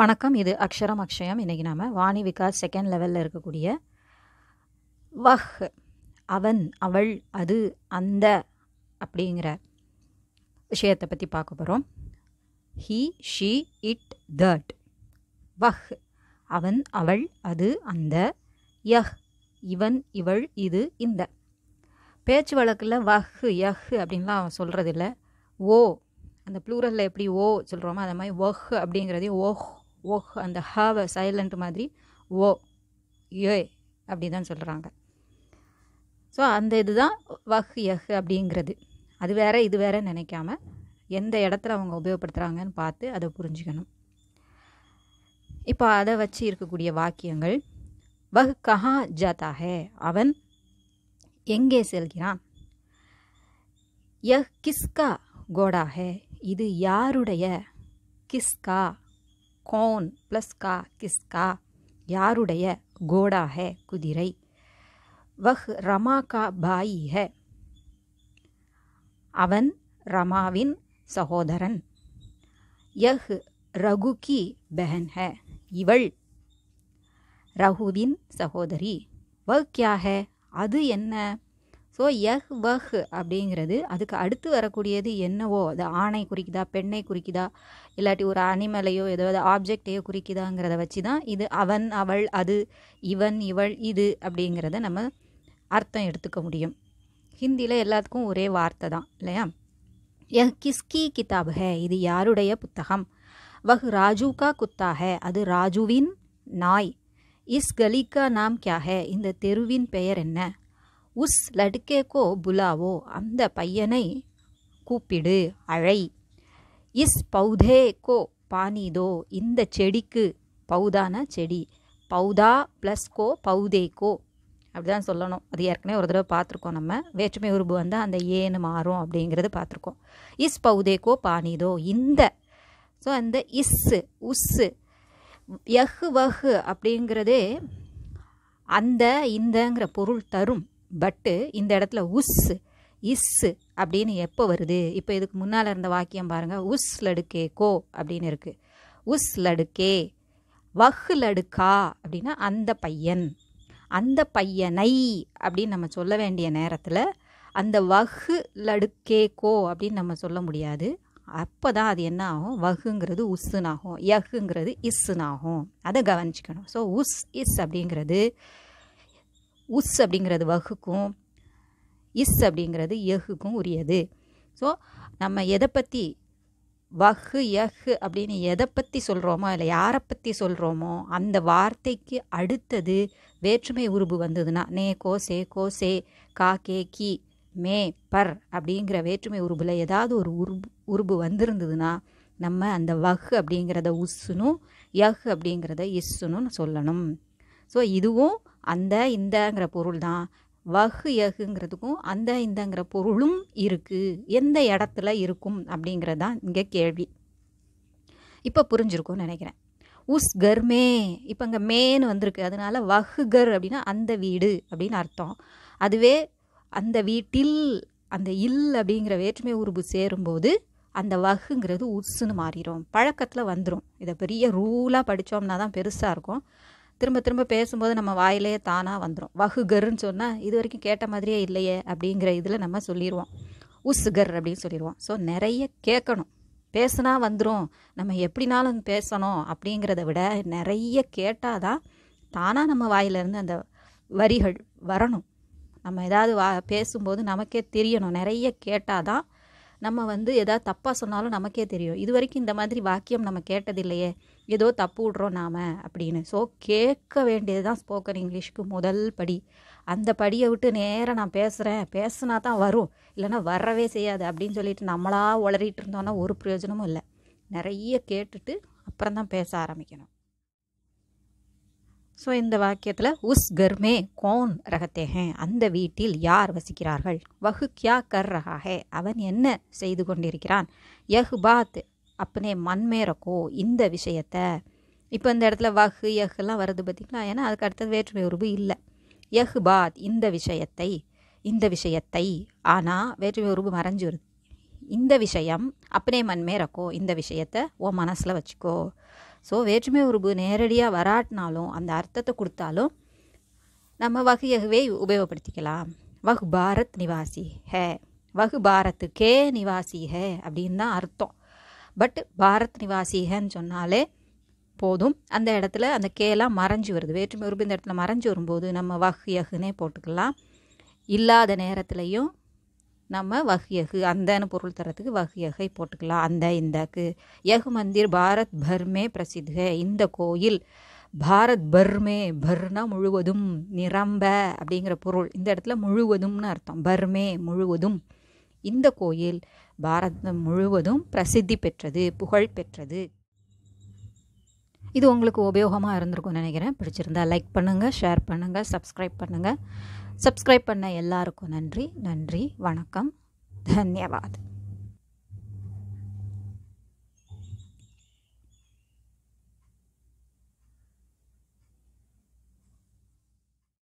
வணக்கம் இது அக்ஷரம் அக்ஷயம் இன்றைக்கி நாம் வாணி விகாஸ் செகண்ட் லெவலில் இருக்கக்கூடிய வஹ் அவன் அவள் அது அந்த அப்படிங்கிற விஷயத்தை பற்றி பார்க்க போகிறோம் ஹீ ஷீ இட் தட் வஹ் அவன் அவள் அது அந்த யஹ் இவன் இவள் இது இந்த பேச்சு வழக்கில் வஹ் யஹ் அப்படின்லாம் அவன் சொல்கிறதில்ல ஓ அந்த ப்ளூரலில் எப்படி ஓ சொல்கிறோமோ அந்த மாதிரி ஒஹ் அப்படிங்கிறதையும் ஓஹ் ஓஹ் அந்த ஹாவ சைலண்ட் மாதிரி ஓ ஏ அப்படி தான் சொல்கிறாங்க ஸோ அந்த இதுதான் வஹ் யஹ் அப்படிங்கிறது அது வேற இது வேற நினைக்காம எந்த இடத்துல அவங்க உபயோகப்படுத்துகிறாங்கன்னு பார்த்து அதை புரிஞ்சுக்கணும் இப்போ அதை வச்சு இருக்கக்கூடிய வாக்கியங்கள் வஹ் கஹா ஜாத்தா அவன் எங்கே செல்கிறான் யஹ் கிஸ்கா கோடாக இது யாருடைய கிஸ்கா कौन प्लस का किसका यारुடைய घोड़ा है कुदिரை वह रमा का भाई है அவன் ரமாவின் சகோதரன் யஹ் ரகு கி பெஹன் ஹே இவள் ரகுவின் சகோதரி வ கியா ஹே அது என்ன ஸோ யஹ் வஹ் அப்படிங்கிறது அதுக்கு அடுத்து வரக்கூடியது என்னவோ அது ஆணை குறிக்குதா பெண்ணை குறிக்குதா இல்லாட்டி ஒரு அனிமலையோ ஏதாவது ஆப்ஜெக்டையோ குறிக்குதாங்கிறத வச்சு தான் இது அவன் அவள் அது இவன் இவள் இது அப்படிங்கிறத நம்ம அர்த்தம் எடுத்துக்க முடியும் ஹிந்தியில் எல்லாத்துக்கும் ஒரே வார்த்தை தான் இல்லையா யஹ் கிஸ்கி கிதாப் ஹே இது யாருடைய புத்தகம் வஹ் ராஜு கா குத்தா ஹே அது ராஜுவின் நாய் இஸ் கலிக்கா நாம் கியா ஹே இந்த தெருவின் பெயர் என்ன உஸ் லடுக்கேக்கோ புலாவோ அந்த பையனை கூப்பிடு அழை இஸ் பௌதே கோ பானிதோ இந்த செடிக்கு பௌதான செடி பௌதா ப்ளஸ் கோ பௌதே கோ அப்படிதான் சொல்லணும் அது ஏற்கனவே ஒரு தடவை பார்த்துருக்கோம் நம்ம வேற்றுமை உருபு வந்தால் அந்த ஏன்னு மாறும் அப்படிங்கிறது பார்த்துருக்கோம் இஸ் கோ பானிதோ இந்த ஸோ அந்த இஸ்ஸு உஸ்ஸு யஹ் வஹ் அப்படிங்கிறதே அந்த இந்தங்கிற பொருள் தரும் பட்டு இந்த இடத்துல உஸ் இஸ்ஸு அப்படின்னு எப்போ வருது இப்போ இதுக்கு முன்னால் இருந்த வாக்கியம் பாருங்கள் உஸ் லடுக்கே கோ அப்படின்னு இருக்குது உஸ் லடுக்கே வஹ் லடுக்கா அப்படின்னா அந்த பையன் அந்த பையனை அப்படின்னு நம்ம சொல்ல வேண்டிய நேரத்தில் அந்த வஹ் லடுக்கே கோ அப்படின்னு நம்ம சொல்ல முடியாது அப்போ தான் அது என்ன ஆகும் வகுங்கிறது உஸ்ஸுனாகும் யஹுங்கிறது இஸ்ஸுனாகும் அதை கவனிச்சிக்கணும் ஸோ உஸ் இஸ் அப்படிங்கிறது உஸ் அப்படிங்கிறது வகுக்கும் இஸ் அப்படிங்கிறது எஹுக்கும் உரியது ஸோ நம்ம எதை பற்றி வஹு யஹ் அப்படின்னு எதை பற்றி சொல்கிறோமோ இல்லை யாரை பற்றி சொல்கிறோமோ அந்த வார்த்தைக்கு அடுத்தது வேற்றுமை உருபு வந்ததுன்னா நே கோ சே கோ சே கா கே கி மே பர் அப்படிங்கிற வேற்றுமை உருபில் ஏதாவது ஒரு உருபு உருபு வந்திருந்ததுன்னா நம்ம அந்த வகு அப்படிங்கிறத உஸ்ஸுனும் யஹ் அப்படிங்கிறத இஸ்ஸுனும் சொல்லணும் ஸோ இதுவும் அந்த இந்தங்கிற பொருள் தான் வகு எகுங்கிறதுக்கும் அந்த இந்தங்கிற பொருளும் இருக்குது எந்த இடத்துல இருக்கும் அப்படிங்கிறது தான் இங்கே கேள்வி இப்போ புரிஞ்சிருக்கும்னு நினைக்கிறேன் உஸ் கர் மே இப்போ இங்கே மேன்னு வந்திருக்கு அதனால வகுகர் அப்படின்னா அந்த வீடு அப்படின்னு அர்த்தம் அதுவே அந்த வீட்டில் அந்த இல் அப்படிங்கிற வேற்றுமை உருவு சேரும்போது அந்த வகுங்கிறது உஸ்ஸுன்னு மாறிடும் பழக்கத்தில் வந்துடும் இதை பெரிய ரூலாக படித்தோம்னா தான் பெருசாக இருக்கும் திரும்ப திரும்ப பேசும்போது நம்ம வாயிலேயே தானாக வந்துடும் வகுகர்ன்னு சொன்னால் இது வரைக்கும் கேட்ட மாதிரியே இல்லையே அப்படிங்கிற இதில் நம்ம சொல்லிடுவோம் கர் அப்படின்னு சொல்லிடுவோம் ஸோ நிறைய கேட்கணும் பேசுனா வந்துடும் நம்ம எப்படினாலும் பேசணும் அப்படிங்கிறத விட நிறைய கேட்டால் தான் தானாக நம்ம வாயிலேருந்து அந்த வரிகள் வரணும் நம்ம ஏதாவது வா பேசும்போது நமக்கே தெரியணும் நிறைய கேட்டால் தான் நம்ம வந்து எதாவது தப்பாக சொன்னாலும் நமக்கே தெரியும் இது வரைக்கும் இந்த மாதிரி வாக்கியம் நம்ம கேட்டதில்லையே ஏதோ தப்பு விட்றோம் நாம் அப்படின்னு ஸோ கேட்க வேண்டியது தான் ஸ்போக்கன் இங்கிலீஷ்க்கு முதல் படி அந்த படியை விட்டு நேராக நான் பேசுகிறேன் பேசுனா தான் வரும் இல்லைன்னா வரவே செய்யாது அப்படின்னு சொல்லிட்டு நம்மளாக உளறிட்டு இருந்தோன்னா ஒரு பிரயோஜனமும் இல்லை நிறைய கேட்டுட்டு அப்புறம் தான் பேச ஆரம்பிக்கணும் ஸோ இந்த வாக்கியத்தில் உஸ் கர்மே கோன் ரகத்தே ஹே அந்த வீட்டில் யார் வசிக்கிறார்கள் வஹு கியா கர் ரகாகே அவன் என்ன செய்து கொண்டிருக்கிறான் யஹ் பாத் அப்பனே மண்மேரக்கோ இந்த விஷயத்த இப்போ இந்த இடத்துல வஹு யஹ்லாம் வருது பார்த்திங்களா ஏன்னா அதுக்கு அடுத்தது வேற்றுமை உருவு இல்லை யஹ் பாத் இந்த விஷயத்தை இந்த விஷயத்தை ஆனால் வேற்றுமை உருவு மறைஞ்சு வருது இந்த விஷயம் அப்பனே மண்மேரக்கோ இந்த விஷயத்தை ஓ மனசில் வச்சுக்கோ ஸோ வேற்றுமை உருபு நேரடியாக வராட்டினாலும் அந்த அர்த்தத்தை கொடுத்தாலும் நம்ம வகையகவே உபயோகப்படுத்திக்கலாம் வகு பாரத் நிவாசி ஹே வகு பாரத்து கே நிவாசி ஹே அப்படின்னு தான் அர்த்தம் பட் பாரத் நிவாசி ஹேன்னு சொன்னாலே போதும் அந்த இடத்துல அந்த கேலாம் மறைஞ்சு வருது வேற்றுமை உருவு இந்த இடத்துல மறைஞ்சு வரும்போது நம்ம வஹ் யகுனே போட்டுக்கலாம் இல்லாத நேரத்துலையும் நம்ம வஹ்யகு அந்தன்னு பொருள் தரத்துக்கு வகையகை போட்டுக்கலாம் அந்த இந்தாக்கு யகு மந்திர் பாரத் பர்மே பிரசித்த இந்த கோயில் பாரத் பர்மே பர்னா முழுவதும் நிரம்ப அப்படிங்கிற பொருள் இந்த இடத்துல முழுவதும்னு அர்த்தம் பர்மே முழுவதும் இந்த கோயில் பாரதம் முழுவதும் பிரசித்தி பெற்றது புகழ் பெற்றது இது உங்களுக்கு உபயோகமாக இருந்திருக்கும்னு நினைக்கிறேன் பிடிச்சிருந்தா லைக் பண்ணுங்கள் ஷேர் பண்ணுங்கள் சப்ஸ்கிரைப் பண்ணுங்கள் சப்ஸ்கிரைப் பண்ண எல்லாருக்கும் நன்றி நன்றி வணக்கம் தன்யவாத்